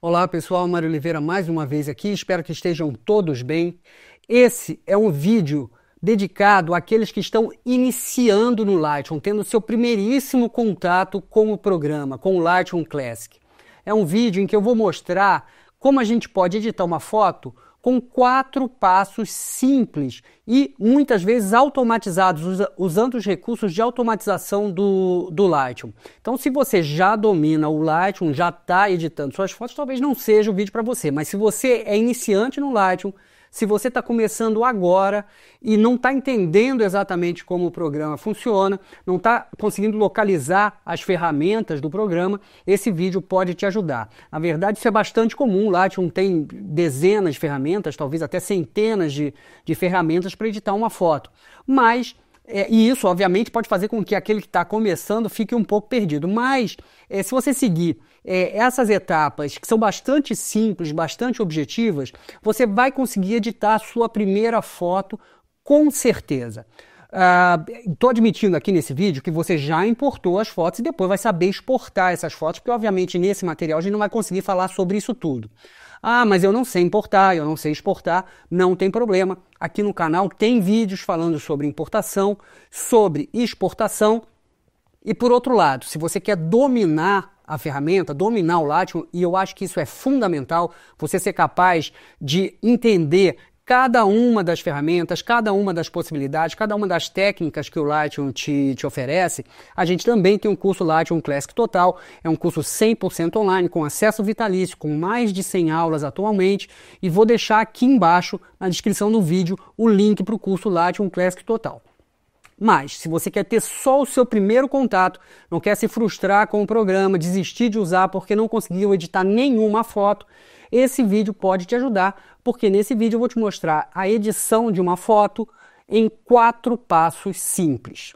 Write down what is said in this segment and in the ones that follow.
Olá pessoal, Mário Oliveira mais uma vez aqui, espero que estejam todos bem. Esse é um vídeo dedicado àqueles que estão iniciando no Lightroom, tendo seu primeiríssimo contato com o programa, com o Lightroom Classic. É um vídeo em que eu vou mostrar como a gente pode editar uma foto com quatro passos simples e muitas vezes automatizados, usando os recursos de automatização do, do Lightroom. Então, se você já domina o Lightroom, já está editando suas fotos, talvez não seja o vídeo para você, mas se você é iniciante no Lightroom, se você está começando agora e não está entendendo exatamente como o programa funciona, não está conseguindo localizar as ferramentas do programa, esse vídeo pode te ajudar. Na verdade, isso é bastante comum. Lightroom tem dezenas de ferramentas, talvez até centenas de, de ferramentas para editar uma foto. Mas é, e isso, obviamente, pode fazer com que aquele que está começando fique um pouco perdido. Mas, é, se você seguir é, essas etapas, que são bastante simples, bastante objetivas, você vai conseguir editar a sua primeira foto com certeza. Estou uh, ah, admitindo aqui nesse vídeo que você já importou as fotos e depois vai saber exportar essas fotos, porque obviamente nesse material a gente não vai conseguir falar sobre isso tudo. Ah, mas eu não sei importar, eu não sei exportar, não tem problema. Aqui no canal tem vídeos falando sobre importação, sobre exportação. E por outro lado, se você quer dominar a ferramenta, dominar o Latium, e eu acho que isso é fundamental, você ser capaz de entender cada uma das ferramentas, cada uma das possibilidades, cada uma das técnicas que o Lightroom te, te oferece, a gente também tem um curso Lightroom Classic Total, é um curso 100% online, com acesso vitalício, com mais de 100 aulas atualmente, e vou deixar aqui embaixo, na descrição do vídeo, o link para o curso Lightroom Classic Total. Mas, se você quer ter só o seu primeiro contato, não quer se frustrar com o programa, desistir de usar porque não conseguiu editar nenhuma foto, esse vídeo pode te ajudar, porque nesse vídeo eu vou te mostrar a edição de uma foto em quatro passos simples.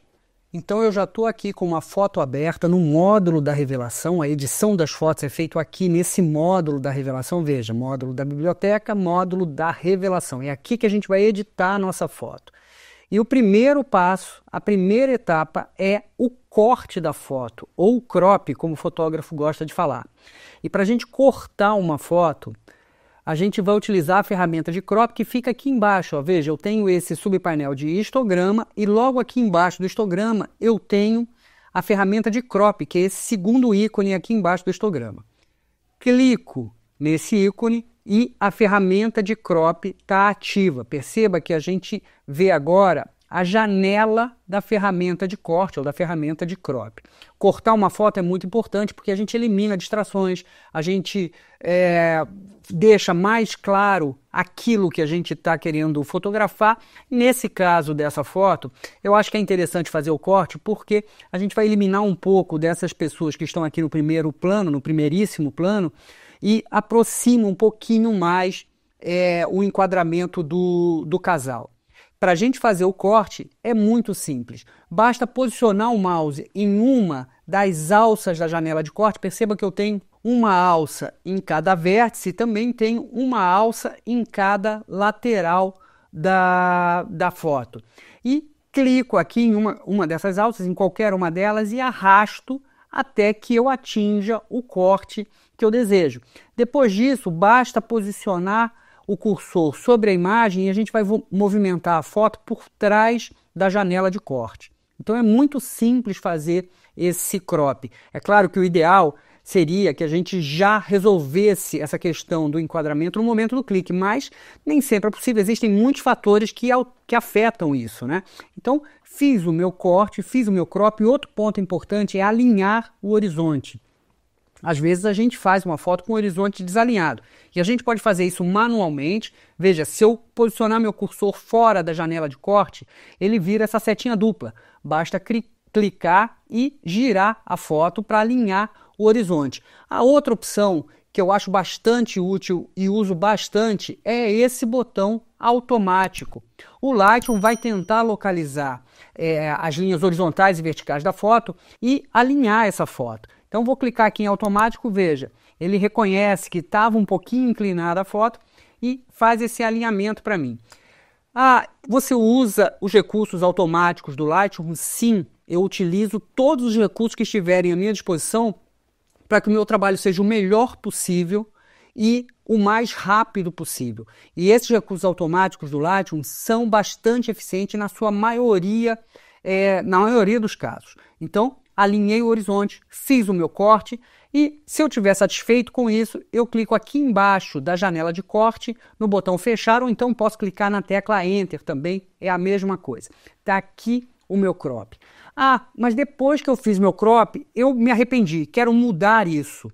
Então eu já estou aqui com uma foto aberta no módulo da revelação. A edição das fotos é feita aqui nesse módulo da revelação. Veja, módulo da biblioteca, módulo da revelação. É aqui que a gente vai editar a nossa foto. E o primeiro passo, a primeira etapa é o corte da foto, ou crop, como o fotógrafo gosta de falar. E para a gente cortar uma foto, a gente vai utilizar a ferramenta de crop que fica aqui embaixo. Ó. Veja, eu tenho esse subpainel de histograma e logo aqui embaixo do histograma eu tenho a ferramenta de crop, que é esse segundo ícone aqui embaixo do histograma. Clico nesse ícone e a ferramenta de crop está ativa. Perceba que a gente vê agora a janela da ferramenta de corte ou da ferramenta de crop. Cortar uma foto é muito importante porque a gente elimina distrações, a gente é, deixa mais claro aquilo que a gente está querendo fotografar. Nesse caso dessa foto, eu acho que é interessante fazer o corte porque a gente vai eliminar um pouco dessas pessoas que estão aqui no primeiro plano, no primeiríssimo plano, e aproxima um pouquinho mais é, o enquadramento do, do casal. Para a gente fazer o corte é muito simples. Basta posicionar o mouse em uma das alças da janela de corte. Perceba que eu tenho uma alça em cada vértice e também tenho uma alça em cada lateral da, da foto. E clico aqui em uma, uma dessas alças, em qualquer uma delas, e arrasto até que eu atinja o corte que eu desejo. Depois disso, basta posicionar o cursor sobre a imagem e a gente vai movimentar a foto por trás da janela de corte. Então é muito simples fazer esse crop. É claro que o ideal seria que a gente já resolvesse essa questão do enquadramento no momento do clique, mas nem sempre é possível, existem muitos fatores que, que afetam isso, né? Então, fiz o meu corte, fiz o meu crop, e outro ponto importante é alinhar o horizonte. Às vezes a gente faz uma foto com o horizonte desalinhado. E a gente pode fazer isso manualmente. Veja, se eu posicionar meu cursor fora da janela de corte, ele vira essa setinha dupla. Basta clicar e girar a foto para alinhar o horizonte. A outra opção que eu acho bastante útil e uso bastante é esse botão automático. O Lightroom vai tentar localizar é, as linhas horizontais e verticais da foto e alinhar essa foto. Então vou clicar aqui em automático, veja, ele reconhece que estava um pouquinho inclinada a foto e faz esse alinhamento para mim. Ah, você usa os recursos automáticos do Lightroom? Sim, eu utilizo todos os recursos que estiverem à minha disposição para que o meu trabalho seja o melhor possível e o mais rápido possível. E esses recursos automáticos do Lightroom são bastante eficientes na sua maioria, é, na maioria dos casos. Então, alinhei o horizonte, fiz o meu corte e se eu estiver satisfeito com isso, eu clico aqui embaixo da janela de corte no botão fechar ou então posso clicar na tecla Enter também, é a mesma coisa. Está aqui o meu crop. Ah, mas depois que eu fiz meu crop, eu me arrependi, quero mudar isso.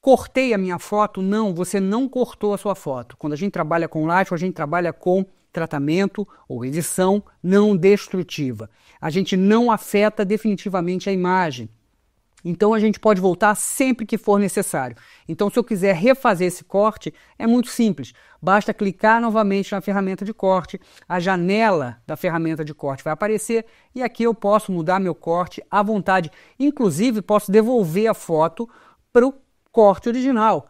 Cortei a minha foto? Não, você não cortou a sua foto. Quando a gente trabalha com Light, a gente trabalha com tratamento ou edição não destrutiva. A gente não afeta definitivamente a imagem. Então a gente pode voltar sempre que for necessário. Então, se eu quiser refazer esse corte, é muito simples. Basta clicar novamente na ferramenta de corte, a janela da ferramenta de corte vai aparecer e aqui eu posso mudar meu corte à vontade. Inclusive, posso devolver a foto para o corte original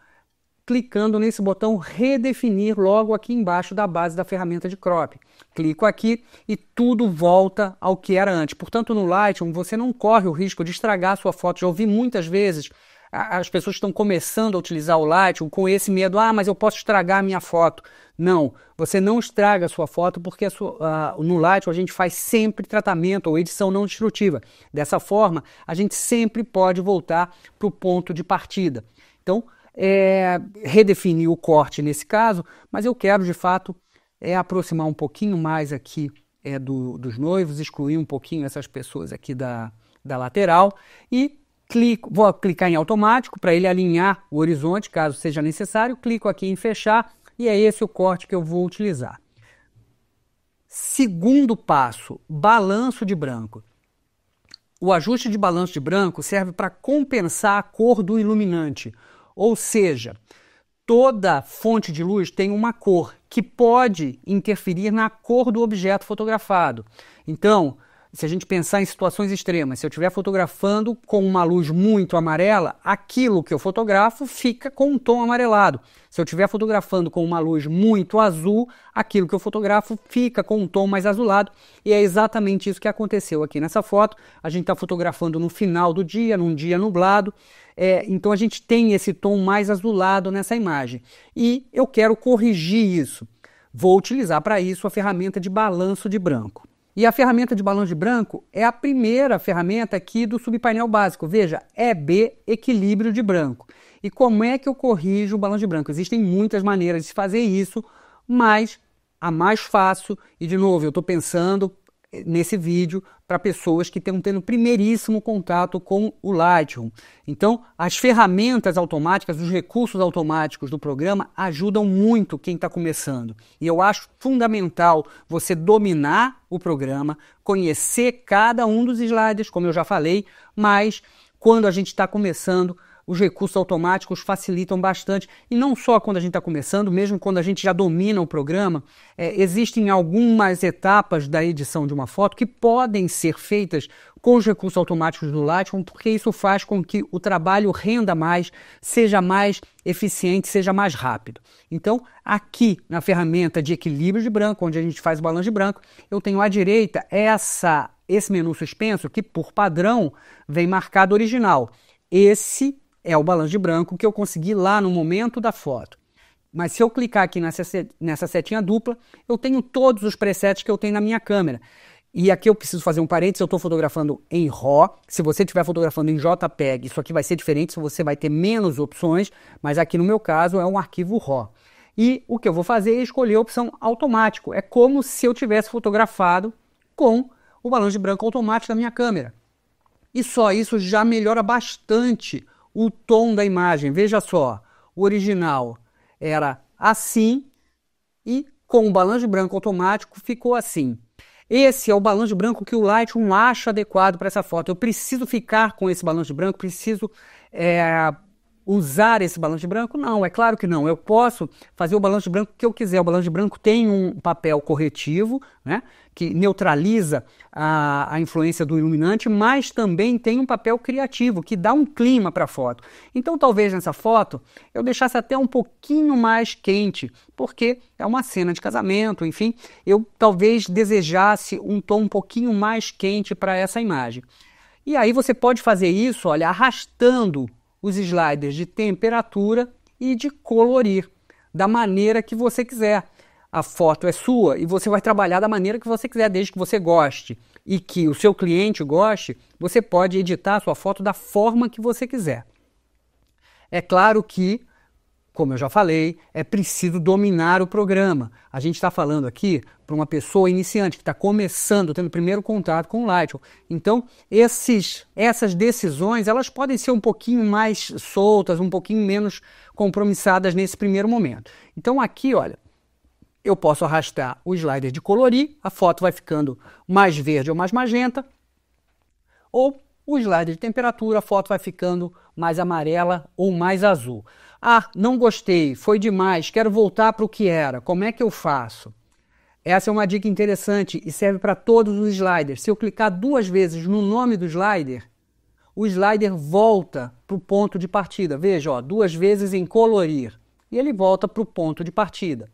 clicando nesse botão redefinir logo aqui embaixo da base da ferramenta de crop. Clico aqui e tudo volta ao que era antes. Portanto, no Lightroom você não corre o risco de estragar a sua foto. Já ouvi muitas vezes as pessoas estão começando a utilizar o Lightroom com esse medo, ah, mas eu posso estragar a minha foto. Não, você não estraga a sua foto porque sua, uh, no Lightroom a gente faz sempre tratamento ou edição não destrutiva. Dessa forma, a gente sempre pode voltar para o ponto de partida. Então, é, redefinir o corte nesse caso, mas eu quero de fato é, aproximar um pouquinho mais aqui é, do, dos noivos, excluir um pouquinho essas pessoas aqui da, da lateral e clico, vou clicar em automático para ele alinhar o horizonte, caso seja necessário, clico aqui em fechar e é esse o corte que eu vou utilizar. Segundo passo, balanço de branco. O ajuste de balanço de branco serve para compensar a cor do iluminante. Ou seja, toda fonte de luz tem uma cor que pode interferir na cor do objeto fotografado. Então, se a gente pensar em situações extremas, se eu estiver fotografando com uma luz muito amarela, aquilo que eu fotografo fica com um tom amarelado. Se eu estiver fotografando com uma luz muito azul, aquilo que eu fotografo fica com um tom mais azulado. E é exatamente isso que aconteceu aqui nessa foto. A gente está fotografando no final do dia, num dia nublado. É, então a gente tem esse tom mais azulado nessa imagem. E eu quero corrigir isso. Vou utilizar para isso a ferramenta de balanço de branco. E a ferramenta de balão de branco é a primeira ferramenta aqui do subpainel básico. Veja, EB é equilíbrio de branco. E como é que eu corrijo o balão de branco? Existem muitas maneiras de fazer isso, mas a mais fácil, e de novo, eu estou pensando eh, nesse vídeo para pessoas que estão tendo primeiríssimo contato com o Lightroom. Então, as ferramentas automáticas, os recursos automáticos do programa ajudam muito quem está começando. E eu acho fundamental você dominar o programa, conhecer cada um dos sliders, como eu já falei, mas quando a gente está começando, os recursos automáticos facilitam bastante. E não só quando a gente está começando, mesmo quando a gente já domina o programa, é, existem algumas etapas da edição de uma foto que podem ser feitas com os recursos automáticos do Lightroom, porque isso faz com que o trabalho renda mais, seja mais eficiente, seja mais rápido. Então, aqui na ferramenta de equilíbrio de branco, onde a gente faz o balanço de branco, eu tenho à direita essa esse menu suspenso que por padrão vem marcado original. Esse é o balanço de branco que eu consegui lá no momento da foto. Mas se eu clicar aqui nessa, nessa setinha dupla, eu tenho todos os presets que eu tenho na minha câmera. E aqui eu preciso fazer um parênteses, eu estou fotografando em RAW. Se você estiver fotografando em JPEG, isso aqui vai ser diferente, você vai ter menos opções, mas aqui no meu caso é um arquivo RAW. E o que eu vou fazer é escolher a opção automático. É como se eu tivesse fotografado com o balanço de branco automático da minha câmera. E só isso já melhora bastante o tom da imagem. Veja só, o original era assim e com o balanço branco automático ficou assim. Esse é o balanço branco que o Lightroom acha adequado para essa foto. Eu preciso ficar com esse balanço branco, preciso é, usar esse balanço de branco? Não, é claro que não. Eu posso fazer o balanço de branco que eu quiser. O balanço de branco tem um papel corretivo, né, que neutraliza a, a influência do iluminante, mas também tem um papel criativo, que dá um clima para a foto. Então, talvez nessa foto eu deixasse até um pouquinho mais quente, porque é uma cena de casamento, enfim, eu talvez desejasse um tom um pouquinho mais quente para essa imagem. E aí você pode fazer isso, olha, arrastando os sliders de temperatura e de colorir da maneira que você quiser. A foto é sua e você vai trabalhar da maneira que você quiser, desde que você goste e que o seu cliente goste, você pode editar a sua foto da forma que você quiser. É claro que como eu já falei, é preciso dominar o programa. A gente está falando aqui para uma pessoa iniciante que está começando, tendo o primeiro contato com o Lightroom. Então, esses, essas decisões elas podem ser um pouquinho mais soltas, um pouquinho menos compromissadas nesse primeiro momento. Então, aqui, olha, eu posso arrastar o slider de colorir, a foto vai ficando mais verde ou mais magenta, ou o slider de temperatura, a foto vai ficando mais amarela ou mais azul. Ah, não gostei, foi demais, quero voltar para o que era, como é que eu faço? Essa é uma dica interessante e serve para todos os sliders. Se eu clicar duas vezes no nome do slider, o slider volta para o ponto de partida. Veja, ó, duas vezes em colorir e ele volta para o ponto de partida.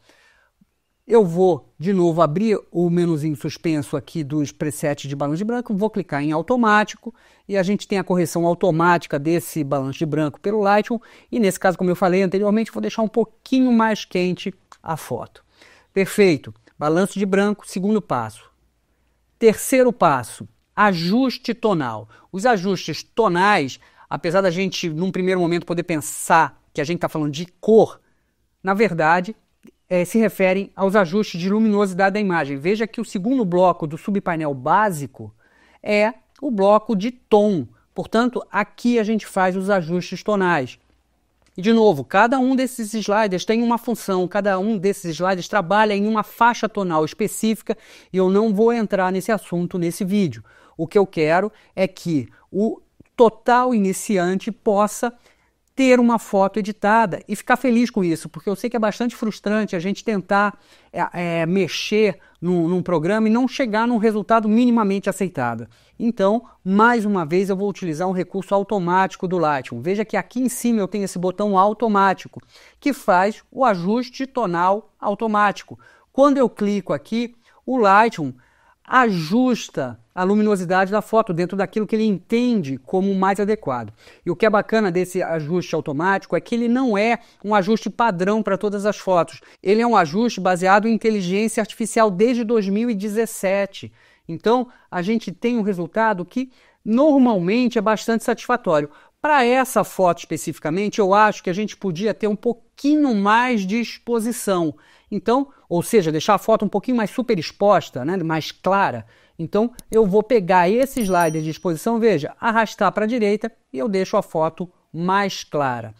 Eu vou de novo abrir o menuzinho suspenso aqui dos presets de balanço de branco, vou clicar em automático e a gente tem a correção automática desse balanço de branco pelo Lightroom e nesse caso, como eu falei anteriormente, vou deixar um pouquinho mais quente a foto. Perfeito. Balanço de branco, segundo passo. Terceiro passo, ajuste tonal. Os ajustes tonais, apesar da gente num primeiro momento poder pensar que a gente está falando de cor, na verdade, é, se referem aos ajustes de luminosidade da imagem. Veja que o segundo bloco do subpainel básico é o bloco de tom. Portanto, aqui a gente faz os ajustes tonais. E de novo, cada um desses sliders tem uma função, cada um desses sliders trabalha em uma faixa tonal específica e eu não vou entrar nesse assunto nesse vídeo. O que eu quero é que o total iniciante possa ter uma foto editada e ficar feliz com isso, porque eu sei que é bastante frustrante a gente tentar é, é, mexer num programa e não chegar num resultado minimamente aceitável. Então, mais uma vez, eu vou utilizar um recurso automático do Lightroom. Veja que aqui em cima eu tenho esse botão automático, que faz o ajuste tonal automático. Quando eu clico aqui, o Lightroom ajusta a luminosidade da foto dentro daquilo que ele entende como mais adequado. E o que é bacana desse ajuste automático é que ele não é um ajuste padrão para todas as fotos. Ele é um ajuste baseado em inteligência artificial desde 2017. Então, a gente tem um resultado que normalmente é bastante satisfatório. Para essa foto especificamente, eu acho que a gente podia ter um pouquinho mais de exposição. Então, ou seja, deixar a foto um pouquinho mais super exposta, né, mais clara. Então eu vou pegar esse slider de exposição, veja, arrastar para a direita e eu deixo a foto mais clara.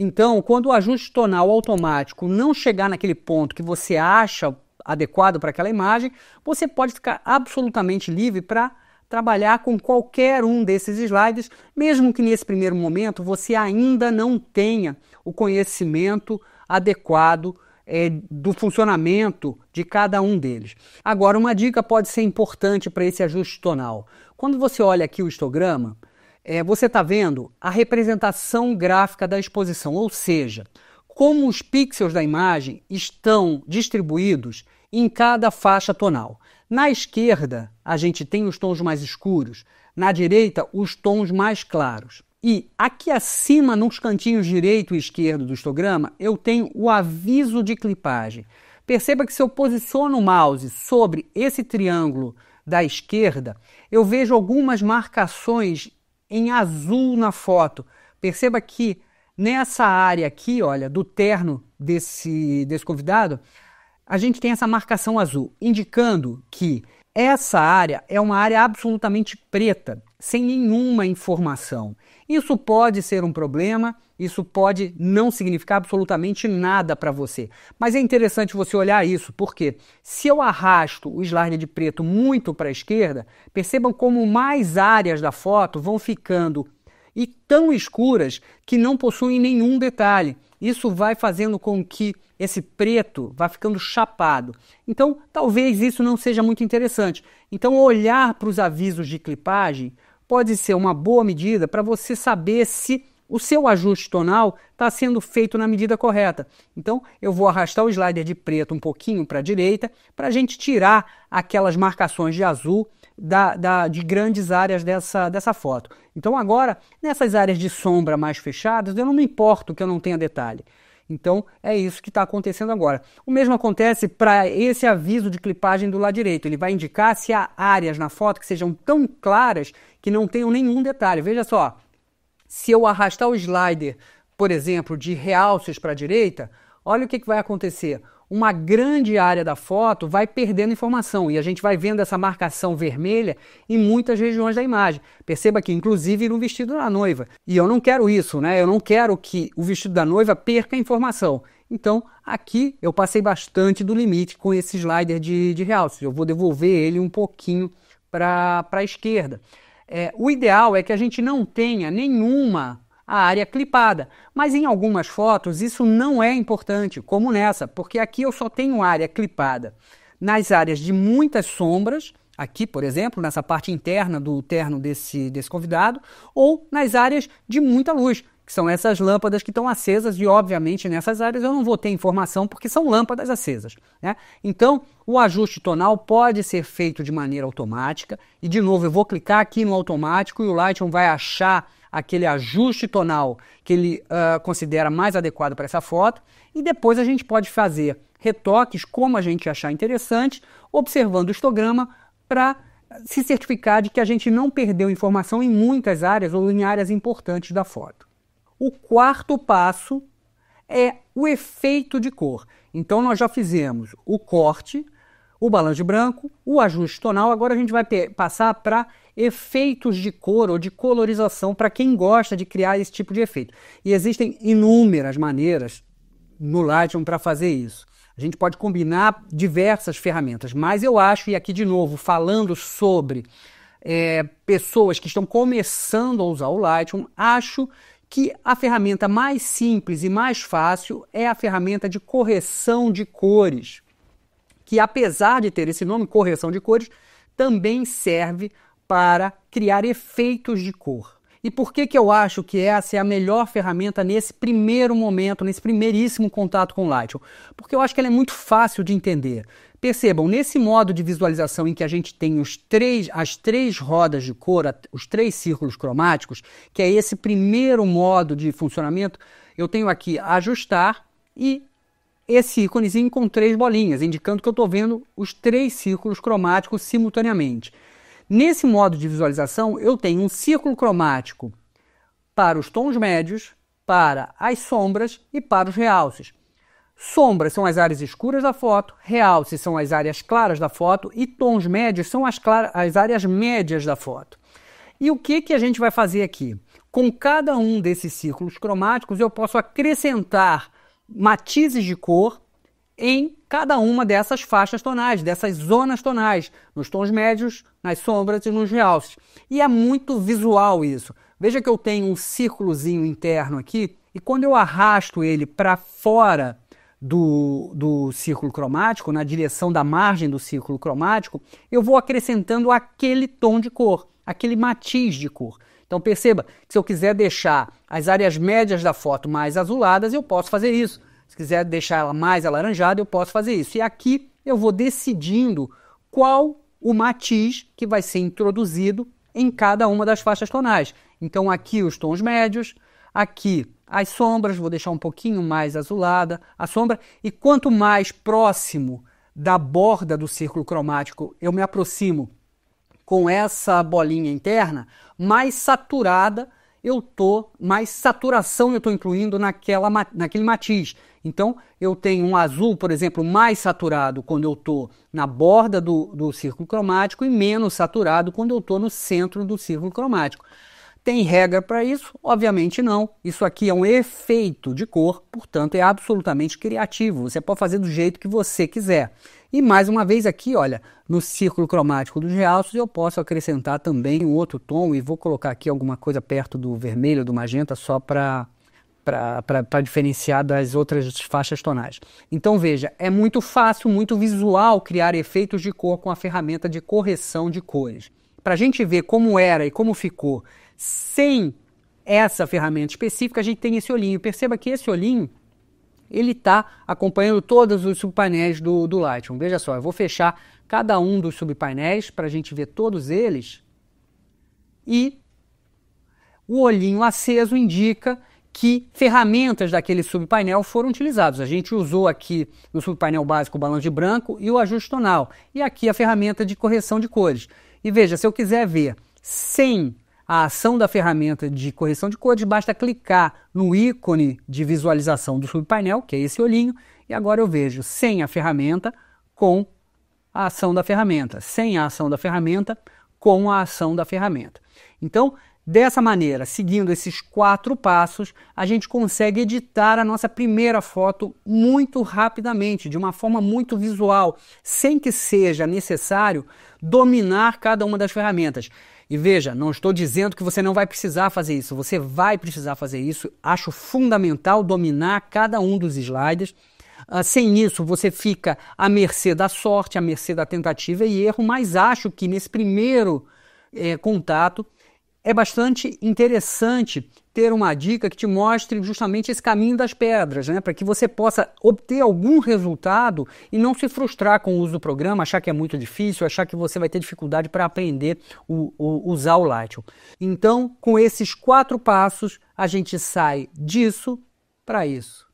Então, quando o ajuste tonal automático não chegar naquele ponto que você acha adequado para aquela imagem, você pode ficar absolutamente livre para trabalhar com qualquer um desses slides, mesmo que nesse primeiro momento você ainda não tenha o conhecimento adequado é, do funcionamento de cada um deles. Agora, uma dica pode ser importante para esse ajuste tonal. Quando você olha aqui o histograma, é, você está vendo a representação gráfica da exposição, ou seja, como os pixels da imagem estão distribuídos em cada faixa tonal. Na esquerda, a gente tem os tons mais escuros, na direita, os tons mais claros. E aqui acima, nos cantinhos direito e esquerdo do histograma, eu tenho o aviso de clipagem. Perceba que se eu posiciono o mouse sobre esse triângulo da esquerda, eu vejo algumas marcações em azul na foto. Perceba que nessa área aqui, olha, do terno desse, desse convidado, a gente tem essa marcação azul, indicando que essa área é uma área absolutamente preta, sem nenhuma informação. Isso pode ser um problema, isso pode não significar absolutamente nada para você. Mas é interessante você olhar isso, porque se eu arrasto o slide de preto muito para a esquerda, percebam como mais áreas da foto vão ficando e tão escuras que não possuem nenhum detalhe. Isso vai fazendo com que esse preto vá ficando chapado. Então, talvez isso não seja muito interessante. Então, olhar para os avisos de clipagem pode ser uma boa medida para você saber se o seu ajuste tonal está sendo feito na medida correta. Então, eu vou arrastar o slider de preto um pouquinho para a direita para a gente tirar aquelas marcações de azul da, da, de grandes áreas dessa, dessa foto. Então agora, nessas áreas de sombra mais fechadas, eu não me importo que eu não tenha detalhe. Então é isso que está acontecendo agora. O mesmo acontece para esse aviso de clipagem do lado direito. Ele vai indicar se há áreas na foto que sejam tão claras que não tenham nenhum detalhe. Veja só, se eu arrastar o slider, por exemplo, de realces para a direita, olha o que, que vai acontecer uma grande área da foto vai perdendo informação e a gente vai vendo essa marcação vermelha em muitas regiões da imagem. Perceba que, inclusive, no vestido da noiva. E eu não quero isso, né? Eu não quero que o vestido da noiva perca informação. Então, aqui eu passei bastante do limite com esse slider de, de realce. Eu vou devolver ele um pouquinho para a esquerda. É, o ideal é que a gente não tenha nenhuma a área clipada. Mas em algumas fotos isso não é importante, como nessa, porque aqui eu só tenho área clipada. Nas áreas de muitas sombras, aqui, por exemplo, nessa parte interna do terno desse, desse convidado, ou nas áreas de muita luz, que são essas lâmpadas que estão acesas, e obviamente nessas áreas eu não vou ter informação porque são lâmpadas acesas. Né? Então, o ajuste tonal pode ser feito de maneira automática, e de novo eu vou clicar aqui no automático e o Lightroom vai achar aquele ajuste tonal que ele uh, considera mais adequado para essa foto, e depois a gente pode fazer retoques como a gente achar interessante, observando o histograma para se certificar de que a gente não perdeu informação em muitas áreas ou em áreas importantes da foto. O quarto passo é o efeito de cor. Então nós já fizemos o corte, o balanço branco, o ajuste tonal. Agora a gente vai passar para efeitos de cor ou de colorização para quem gosta de criar esse tipo de efeito. E existem inúmeras maneiras no Lightroom para fazer isso. A gente pode combinar diversas ferramentas, mas eu acho, e aqui de novo, falando sobre é, pessoas que estão começando a usar o Lightroom, acho que a ferramenta mais simples e mais fácil é a ferramenta de correção de cores que apesar de ter esse nome, correção de cores, também serve para criar efeitos de cor. E por que, que eu acho que essa é a melhor ferramenta nesse primeiro momento, nesse primeiríssimo contato com o Lightroom? Porque eu acho que ela é muito fácil de entender. Percebam, nesse modo de visualização em que a gente tem os três, as três rodas de cor, os três círculos cromáticos, que é esse primeiro modo de funcionamento, eu tenho aqui ajustar e esse íconezinho com três bolinhas, indicando que eu estou vendo os três círculos cromáticos simultaneamente. Nesse modo de visualização, eu tenho um círculo cromático para os tons médios, para as sombras e para os realces. Sombras são as áreas escuras da foto, realces são as áreas claras da foto e tons médios são as, as áreas médias da foto. E o que, que a gente vai fazer aqui? Com cada um desses círculos cromáticos, eu posso acrescentar matizes de cor em cada uma dessas faixas tonais, dessas zonas tonais, nos tons médios, nas sombras e nos realces. E é muito visual isso. Veja que eu tenho um círculozinho interno aqui, e quando eu arrasto ele para fora do, do círculo cromático, na direção da margem do círculo cromático, eu vou acrescentando aquele tom de cor, aquele matiz de cor. Então perceba que se eu quiser deixar as áreas médias da foto mais azuladas, eu posso fazer isso. Se quiser deixar ela mais alaranjada, eu posso fazer isso. E aqui eu vou decidindo qual o matiz que vai ser introduzido em cada uma das faixas tonais. Então aqui os tons médios, aqui as sombras, vou deixar um pouquinho mais azulada a sombra, e quanto mais próximo da borda do círculo cromático eu me aproximo com essa bolinha interna, mais saturada eu tô, mais saturação eu estou incluindo naquela, naquele matiz. Então, eu tenho um azul, por exemplo, mais saturado quando eu estou na borda do, do círculo cromático e menos saturado quando eu estou no centro do círculo cromático. Tem regra para isso? Obviamente não. Isso aqui é um efeito de cor, portanto, é absolutamente criativo. Você pode fazer do jeito que você quiser. E mais uma vez aqui, olha, no círculo cromático dos realços eu posso acrescentar também um outro tom e vou colocar aqui alguma coisa perto do vermelho, do magenta, só para para diferenciar das outras faixas tonais. Então veja, é muito fácil, muito visual criar efeitos de cor com a ferramenta de correção de cores. Para a gente ver como era e como ficou sem essa ferramenta específica, a gente tem esse olhinho. Perceba que esse olhinho ele está acompanhando todos os subpainéis do, do Lightroom. Veja só, eu vou fechar cada um dos subpainéis para a gente ver todos eles. E o olhinho aceso indica que ferramentas daquele subpainel foram utilizadas. A gente usou aqui no subpainel básico o balão de branco e o ajuste tonal. E aqui a ferramenta de correção de cores. E veja, se eu quiser ver sem a ação da ferramenta de correção de cores, basta clicar no ícone de visualização do subpainel, que é esse olhinho, e agora eu vejo sem a ferramenta com a ação da ferramenta, sem a ação da ferramenta com a ação da ferramenta. Então, dessa maneira, seguindo esses quatro passos, a gente consegue editar a nossa primeira foto muito rapidamente, de uma forma muito visual, sem que seja necessário dominar cada uma das ferramentas. E veja, não estou dizendo que você não vai precisar fazer isso, você vai precisar fazer isso. Acho fundamental dominar cada um dos slides. Uh, sem isso, você fica à mercê da sorte, à mercê da tentativa e erro, mas acho que nesse primeiro eh, contato é bastante interessante ter uma dica que te mostre justamente esse caminho das pedras, né? para que você possa obter algum resultado e não se frustrar com o uso do programa, achar que é muito difícil, achar que você vai ter dificuldade para aprender o, o, usar o Lightroom. Então, com esses quatro passos, a gente sai disso para isso.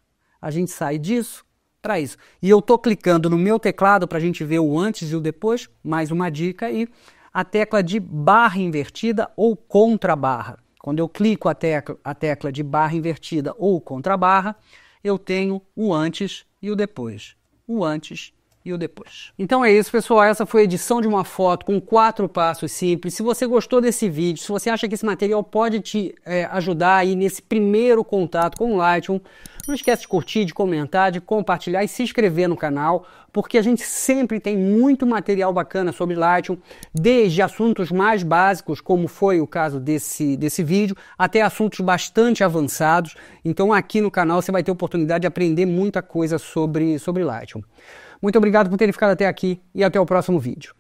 A gente sai disso para isso. E eu estou clicando no meu teclado para a gente ver o antes e o depois, mais uma dica aí. E a tecla de barra invertida ou contra barra. Quando eu clico a tecla, a tecla de barra invertida ou contra barra, eu tenho o antes e o depois, o antes e o depois. Então é isso, pessoal. Essa foi a edição de uma foto com quatro passos simples. Se você gostou desse vídeo, se você acha que esse material pode te é, ajudar aí nesse primeiro contato com o Lightroom, não esquece de curtir, de comentar, de compartilhar e se inscrever no canal, porque a gente sempre tem muito material bacana sobre Lightroom, desde assuntos mais básicos, como foi o caso desse, desse vídeo, até assuntos bastante avançados. Então aqui no canal você vai ter oportunidade de aprender muita coisa sobre, sobre Lightroom. Muito obrigado por terem ficado até aqui e até o próximo vídeo.